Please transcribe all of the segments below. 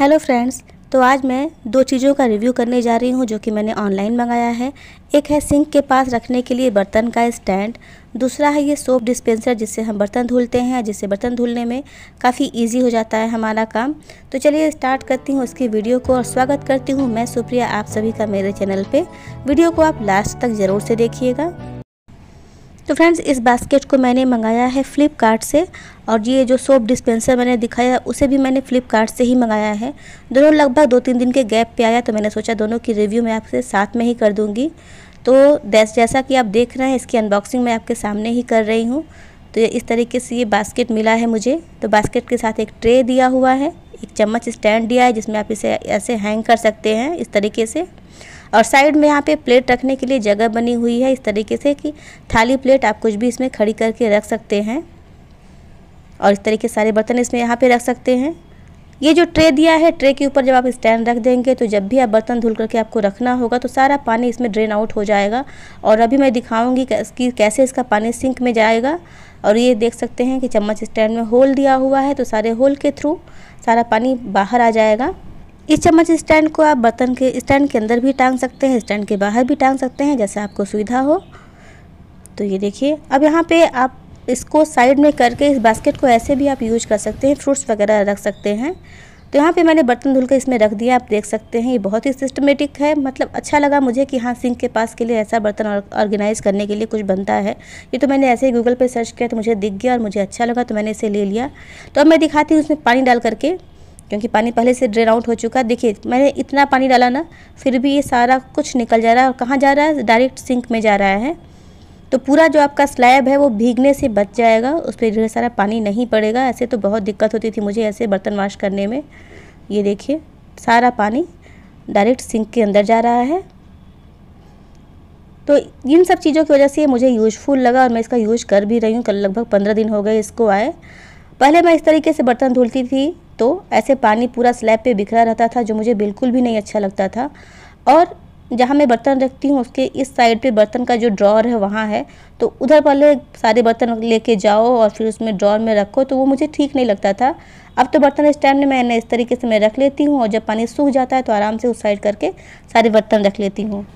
hello friends तो आज मैं दो चीज़ों का रिव्यू करने जा रही हूँ जो कि मैंने ऑनलाइन मंगाया है एक है सिंक के पास रखने के लिए बर्तन का स्टैंड दूसरा है ये सोप डिस्पेंसर जिससे हम बर्तन धुलते हैं जिससे बर्तन धुलने में काफ़ी इजी हो जाता है हमारा काम तो चलिए स्टार्ट करती हूँ उसकी वीडियो को और स्वागत करती हूँ मैं सुप्रिया आप सभी का मेरे चैनल पर वीडियो को आप लास्ट तक ज़रूर से देखिएगा तो फ्रेंड्स इस बास्केट को मैंने मंगाया है फ़्लिपकार्ट से और ये जो सोप डिस्पेंसर मैंने दिखाया उसे भी मैंने फ़्लिपकार्ट से ही मंगाया है दोनों लगभग दो तीन दिन के गैप पे आया तो मैंने सोचा दोनों की रिव्यू मैं आपसे साथ में ही कर दूँगी तो जैसा कि आप देख रहे हैं इसकी अनबॉक्सिंग मैं आपके सामने ही कर रही हूँ तो इस तरीके से ये बास्केट मिला है मुझे तो बास्केट के साथ एक ट्रे दिया हुआ है एक चम्मच स्टैंड दिया है जिसमें आप इसे ऐसे हैंग कर सकते हैं इस तरीके से और साइड में यहाँ पे प्लेट रखने के लिए जगह बनी हुई है इस तरीके से कि थाली प्लेट आप कुछ भी इसमें खड़ी करके रख सकते हैं और इस तरीके सारे बर्तन इसमें यहाँ पे रख सकते हैं ये जो ट्रे दिया है ट्रे के ऊपर जब आप स्टैंड रख देंगे तो जब भी आप बर्तन धुल करके आपको रखना होगा तो सारा पानी इसमें ड्रेन आउट हो जाएगा और अभी मैं दिखाऊंगी कि कैसे इसका पानी सिंक में जाएगा और ये देख सकते हैं कि चम्मच स्टैंड में होल दिया हुआ है तो सारे होल के थ्रू सारा पानी बाहर आ जाएगा इस चम्मच स्टैंड को आप बर्तन के स्टैंड के अंदर भी टांग सकते हैं स्टैंड के बाहर भी टांग सकते हैं जैसे आपको सुविधा हो तो ये देखिए अब यहाँ पे आप इसको साइड में करके इस बास्केट को ऐसे भी आप यूज कर सकते हैं फ्रूट्स वगैरह रख सकते हैं तो यहाँ पे मैंने बर्तन धुल कर इसमें रख दिया आप देख सकते हैं ये बहुत ही सिस्टमेटिक है मतलब अच्छा लगा मुझे कि हाँ सिंक के पास के लिए ऐसा बर्तन ऑर्गेनाइज़ करने के लिए कुछ बनता है ये तो मैंने ऐसे ही गूगल पे सर्च किया तो मुझे दिख गया और मुझे अच्छा लगा तो मैंने इसे ले लिया तो अब मैं दिखाती हूँ उसमें पानी डाल करके क्योंकि पानी पहले से ड्रेन आउट हो चुका है देखिए मैंने इतना पानी डाला ना फिर भी ये सारा कुछ निकल जा रहा है और कहाँ जा रहा है डायरेक्ट सिंक में जा रहा है तो पूरा जो आपका स्लैब है वो भीगने से बच जाएगा उस पर ढेर सारा पानी नहीं पड़ेगा ऐसे तो बहुत दिक्कत होती थी मुझे ऐसे बर्तन वाश करने में ये देखिए सारा पानी डायरेक्ट सिंक के अंदर जा रहा है तो इन सब चीज़ों की वजह से मुझे यूजफुल लगा और मैं इसका यूज कर भी रही हूँ कल लगभग पंद्रह दिन हो गए इसको आए पहले मैं इस तरीके से बर्तन धुलती थी तो ऐसे पानी पूरा स्लैब पे बिखरा रहता था जो मुझे बिल्कुल भी नहीं अच्छा लगता था और जहाँ मैं बर्तन रखती हूँ उसके इस साइड पे बर्तन का जो ड्रॉर है वहाँ है तो उधर पहले सारे बर्तन लेके जाओ और फिर उसमें ड्रॉर में रखो तो वो मुझे ठीक नहीं लगता था अब तो बर्तन इस टाइम में मैंने इस तरीके से मैं रख लेती हूँ और जब पानी सूख जाता है तो आराम से उस साइड करके सारे बर्तन रख लेती हूँ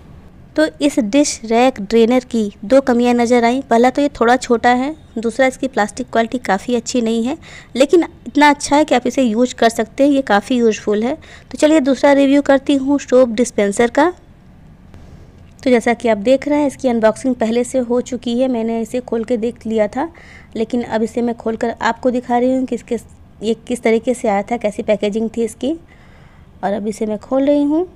तो इस डिश रैक ड्रेनर की दो कमियाँ नज़र आईं पहला तो ये थोड़ा छोटा है दूसरा इसकी प्लास्टिक क्वालिटी काफ़ी अच्छी नहीं है लेकिन इतना अच्छा है कि आप इसे यूज कर सकते हैं ये काफ़ी यूजफुल है तो चलिए दूसरा रिव्यू करती हूँ स्टोव डिस्पेंसर का तो जैसा कि आप देख रहे हैं इसकी अनबॉक्सिंग पहले से हो चुकी है मैंने इसे खोल के देख लिया था लेकिन अब इसे मैं खोल कर आपको दिखा रही हूँ कि इसके ये किस तरीके से आया था कैसी पैकेजिंग थी इसकी और अब इसे मैं खोल रही हूँ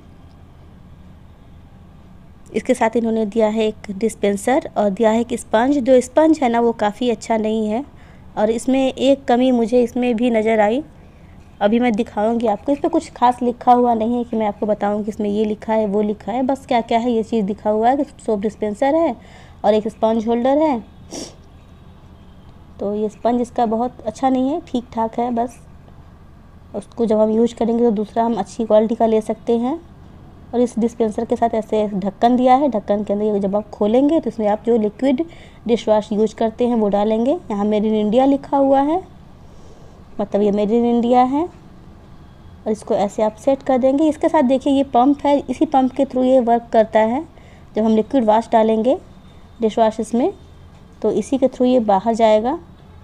इसके साथ इन्होंने दिया है एक डिस्पेंसर और दिया है एक स्पंज जो स्पंज है ना वो काफ़ी अच्छा नहीं है और इसमें एक कमी मुझे इसमें भी नज़र आई अभी मैं दिखाऊंगी आपको इस पर कुछ खास लिखा हुआ नहीं है कि मैं आपको बताऊं कि इसमें ये लिखा है वो लिखा है बस क्या क्या है ये चीज़ लिखा हुआ है कि सोप डिस्पेंसर है और एक स्पंज होल्डर है तो ये स्पंज इसका बहुत अच्छा नहीं है ठीक ठाक है बस उसको जब हम यूज करेंगे तो दूसरा हम अच्छी क्वालिटी का ले सकते हैं और इस डिस्पेंसर के साथ ऐसे ढक्कन दिया है ढक्कन के अंदर जब आप खोलेंगे तो इसमें आप जो लिक्विड डिश वॉश यूज करते हैं वो डालेंगे यहाँ मेड इन इंडिया लिखा हुआ है मतलब ये मेड इन इंडिया है और इसको ऐसे आप सेट कर देंगे इसके साथ देखिए ये पंप है इसी पंप के थ्रू ये वर्क करता है जब हम लिक्विड वाश डालेंगे डिश वाश इसमें तो इसी के थ्रू ये बाहर जाएगा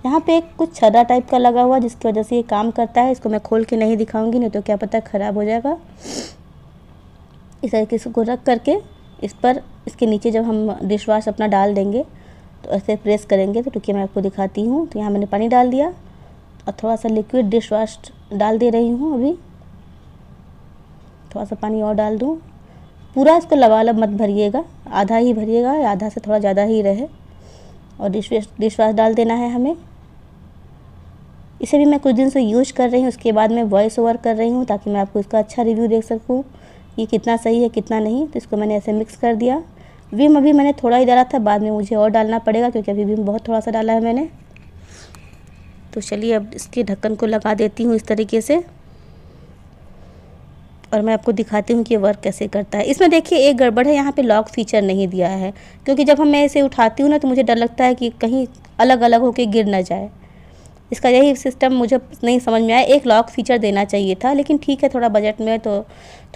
यहाँ पे एक कुछ छदा टाइप का लगा हुआ जिसकी वजह से ये काम करता है इसको मैं खोल के नहीं दिखाऊंगी नहीं तो क्या पता ख़राब हो जाएगा इस तरीके इसको रख करके इस पर इसके नीचे जब हम डिश वाश अपना डाल देंगे तो ऐसे प्रेस करेंगे तो क्योंकि मैं आपको दिखाती हूँ तो यहाँ मैंने पानी डाल दिया और थोड़ा सा लिक्विड डिश वाश डाल दे रही हूँ अभी थोड़ा सा पानी और डाल दूँ पूरा इसको लबालब मत भरिएगा आधा ही भरिएगा आधा से थोड़ा ज़्यादा ही रहे और डिश डिश वाश डाल देना है हमें इसे भी मैं कुछ दिन से यूज कर रही हूँ उसके बाद मैं वॉइस ओवर कर रही हूँ ताकि मैं आपको इसका अच्छा रिव्यू देख सकूँ ये कितना सही है कितना नहीं तो इसको मैंने ऐसे मिक्स कर दिया विम अभी मैंने थोड़ा ही डाला था बाद में मुझे और डालना पड़ेगा क्योंकि अभी विम बहुत थोड़ा सा डाला है मैंने तो चलिए अब इसके ढक्कन को लगा देती हूँ इस तरीके से और मैं आपको दिखाती हूँ कि वर्क कैसे करता है इसमें देखिए एक गड़बड़ है यहाँ पे लॉक फीचर नहीं दिया है क्योंकि जब हम मैं इसे उठाती हूँ ना तो मुझे डर लगता है कि कहीं अलग अलग होके गिर ना जाए इसका यही सिस्टम मुझे नहीं समझ में आया एक लॉक फीचर देना चाहिए था लेकिन ठीक है थोड़ा बजट में तो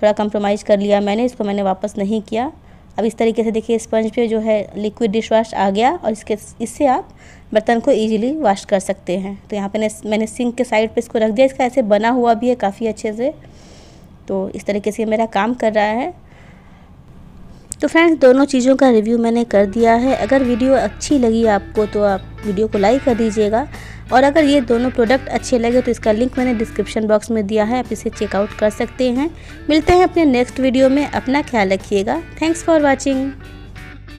थोड़ा कंप्रोमाइज़ कर लिया मैंने इसको मैंने वापस नहीं किया अब इस तरीके से देखिए स्पंज पे जो है लिक्विड डिश वाश आ गया और इसके इससे आप बर्तन को इजीली वाश कर सकते हैं तो यहाँ पे मैंने सिंक के साइड पे इसको रख दिया इसका ऐसे बना हुआ भी है काफ़ी अच्छे से तो इस तरीके से मेरा काम कर रहा है तो फ्रेंड्स दोनों चीज़ों का रिव्यू मैंने कर दिया है अगर वीडियो अच्छी लगी आपको तो आप वीडियो को लाइक कर दीजिएगा और अगर ये दोनों प्रोडक्ट अच्छे लगे तो इसका लिंक मैंने डिस्क्रिप्शन बॉक्स में दिया है आप इसे चेकआउट कर सकते हैं मिलते हैं अपने नेक्स्ट वीडियो में अपना ख्याल रखिएगा थैंक्स फॉर वॉचिंग